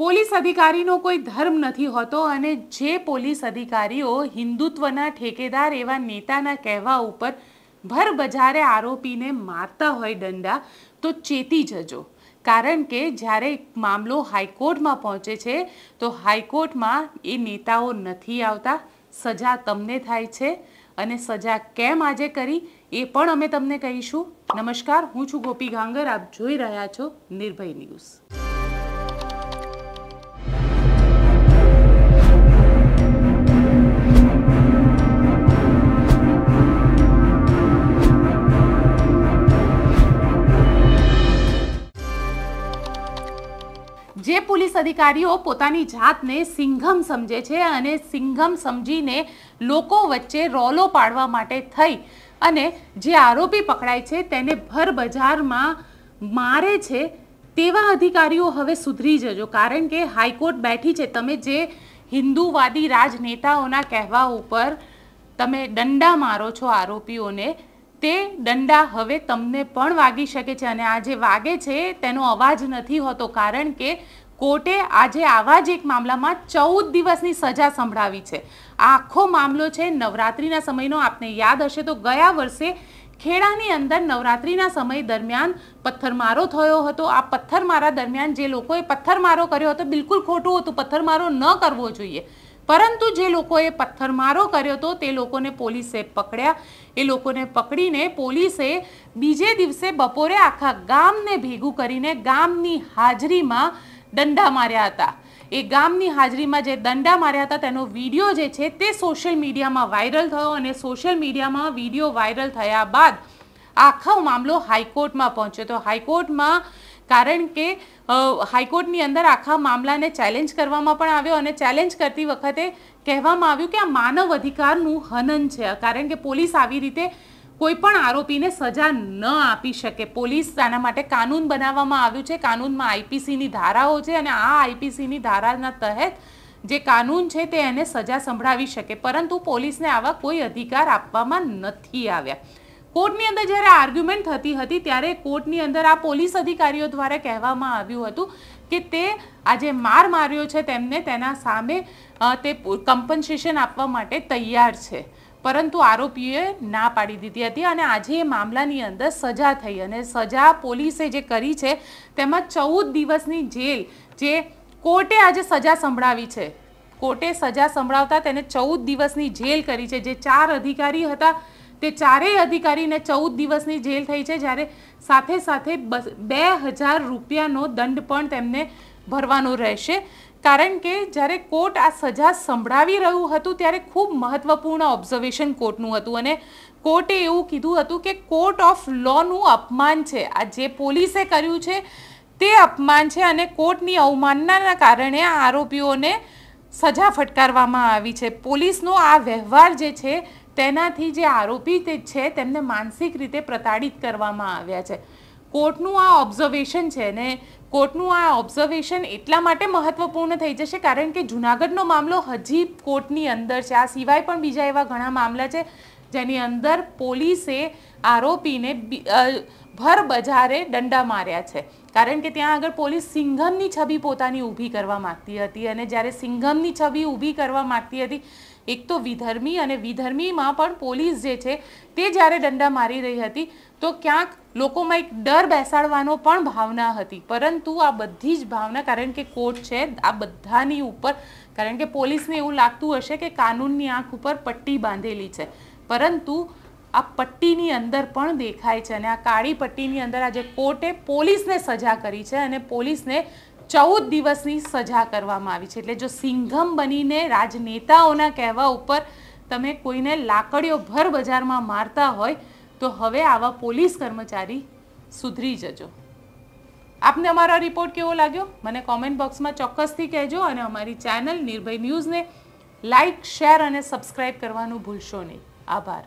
police અધિકારીનો કોઈ ધર્મ નથી હોતો અને જે પોલીસ અધિકારીઓ હિન્દુત્વના ઠેકેદાર એવા નેતાના કહેવા ઉપર ભર બજારે આરોપીને મારતા હોય દંડા તો ચેતી જજો કારણ કે જ્યારે મામલો હાઈકોર્ટમાં પહોંચે છે તો હાઈકોર્ટમાં એ નેતાઓ નથી આવતા સજા તમને થાય છે અને સજા કેમ આજે કરી એ પણ અમે તમને કહીશું નમસ્કાર હું છું ગોપી ગાંગર આપ જોઈ રહ્યા છો નિર્ભય ન્યૂઝ જે પોલીસ અધિકારીઓ પોતાની જાતને સિંઘમ સમજે છે અને સિંઘમ સમજીને લોકો વચ્ચે રોલો પાડવા માટે થઈ અને જે આરોપી પકડાય છે તેને ભર બજારમાં મારે છે તેવા અધિકારીઓ હવે સુધરી જજો કારણ કે હાઈકોર્ટ બેઠી છે તમે જે હિન્દુવાદી રાજનેતાઓના કહેવા ઉપર તમે દંડા મારો છો આરોપીઓને તે દંડા હવે તમને પણ વાગી શકે છે અને આ જે વાગે છે તેનો અવાજ નથી હોતો કારણ કે કોર્ટે આજે આવા જ એક મામલામાં ચૌદ દિવસની સજા સંભળાવી છે આખો મામલો છે નવરાત્રિના સમયનો આપને યાદ હશે તો ગયા વર્ષે ખેડાની અંદર નવરાત્રિના સમય દરમિયાન પથ્થરમારો થયો હતો આ પથ્થરમારા દરમિયાન જે લોકોએ પથ્થરમારો કર્યો હતો બિલકુલ ખોટું હતું પથ્થરમારો ન કરવો જોઈએ પરંતુ જે લોકોએ પથ્થરમારો કર્યો હતો તે લોકોને પોલીસે પકડ્યા એ લોકોને પકડીને પોલીસે બીજે દિવસે બપોરે આખા ગામને ભેગું કરીને ગામની હાજરીમાં દંડા માર્યા હતા એ ગામની હાજરીમાં જે દંડા માર્યા હતા તેનો વિડીયો જે છે તે સોશિયલ મીડિયામાં વાયરલ થયો અને સોશિયલ મીડિયામાં વિડીયો વાયરલ થયા બાદ આખો મામલો હાઈકોર્ટમાં પહોંચ્યો તો હાઈકોર્ટમાં કારણ કે હાઈકોર્ટની અંદર આખા મામલાને ચેલેન્જ કરવામાં પણ આવ્યો અને ચેલેન્જ કરતી વખતે કહેવામાં આવ્યું કે આ માનવ અધિકારનું હનન છે કારણ કે પોલીસ આવી રીતે કોઈ પણ આરોપીને સજા ન આપી શકે પોલીસ આના માટે કાનૂન બનાવવામાં આવ્યું છે કાનૂનમાં આઈપીસીની ધારાઓ છે અને આ આઈપીસીની ધારાના તહેત જે કાનૂન છે તે એને સજા સંભળાવી શકે પરંતુ પોલીસને આવા કોઈ અધિકાર આપવામાં નથી આવ્યા કોર્ટની અંદર જ્યારે આર્ગ્યુમેન્ટ થતી હતી ત્યારે કોર્ટની અંદર આ પોલીસ અધિકારીઓ દ્વારા કહેવામાં આવ્યું હતું કે તે આજે માર માર્યો છે તેમને તેના સામે તે કમ્પન્સેશન આપવા માટે તૈયાર છે પરંતુ આરોપીએ ના પાડી દીધી હતી અને આજે એ મામલાની અંદર સજા થઈ અને સજા પોલીસે જે કરી છે તેમાં ચૌદ દિવસની જેલ જે કોર્ટે આજે સજા સંભળાવી છે કોર્ટે સજા સંભળાવતા તેને ચૌદ દિવસની જેલ કરી છે જે ચાર અધિકારી હતા તે ચારેય અધિકારીને ચૌદ દિવસની જેલ થઈ છે જ્યારે સાથે સાથે બે હજાર રૂપિયાનો દંડ પણ તેમને ભરવાનો રહેશે કારણ કે જ્યારે કોર્ટ આ સજા સંભળાવી રહ્યું હતું ત્યારે ખૂબ મહત્વપૂર્ણ ઓબ્ઝર્વેશન કોર્ટનું હતું અને કોર્ટે એવું કીધું હતું કે કોર્ટ ઓફ લોનું અપમાન છે આ જે પોલીસે કર્યું છે તે અપમાન છે અને કોર્ટની અવમાનનાના કારણે આ આરોપીઓને સજા ફટકારવામાં આવી છે પોલીસનો આ વ્યવહાર જે છે તેનાથી જે આરોપિત છે તેમને માનસિક રીતે પ્રતાડિત કરવામાં આવ્યા છે કોર્ટનું આ ઓબ્ઝર્વેશન છે ને કોર્ટનું આ ઓબ્ઝર્વેશન એટલા માટે મહત્વપૂર્ણ થઈ જશે કારણ કે જૂનાગઢનો મામલો હજી કોર્ટની અંદર છે આ સિવાય પણ બીજા એવા ઘણા મામલા છે જેની અંદર પોલીસે આરોપીને ભર બજારે દંડા માર્યા છે કારણ કે ત્યાં આગળ પોલીસ સિંઘમની છબી પોતાની ઊભી કરવા માગતી હતી અને જ્યારે સિંઘમની છબી ઊભી કરવા માગતી હતી એક તો વિધર્મી અને વિધર્મીમાં પણ પોલીસ જે છે તે જ્યારે દંડા મારી રહી હતી તો ક્યાંક લોકોમાં એક ડર બેસાડવાનો પણ ભાવના હતી પરંતુ આ બધી જ ભાવના કારણ કે કોર્ટ છે આ બધાની ઉપર કારણ કે પોલીસને એવું લાગતું હશે કે કાનૂનની આંખ ઉપર પટ્ટી બાંધેલી છે પરંતુ આ પટ્ટીની અંદર પણ દેખાય છે અને આ કાળી પટ્ટીની અંદર આજે કોર્ટે પોલીસને સજા કરી છે અને પોલીસને ચૌદ દિવસની સજા કરવામાં આવી છે એટલે જો સિંઘમ બનીને રાજનેતાઓના કહેવા ઉપર તમે કોઈને લાકડીઓ ભર બજારમાં મારતા હોય તો હવે આવા પોલીસ કર્મચારી સુધરી જજો આપને અમારો રિપોર્ટ કેવો લાગ્યો મને કોમેન્ટ બોક્સમાં ચોક્કસથી કહેજો અને અમારી ચેનલ નિર્ભય ન્યૂઝને લાઇક શેર અને સબસ્ક્રાઈબ કરવાનું ભૂલશો નહીં આભાર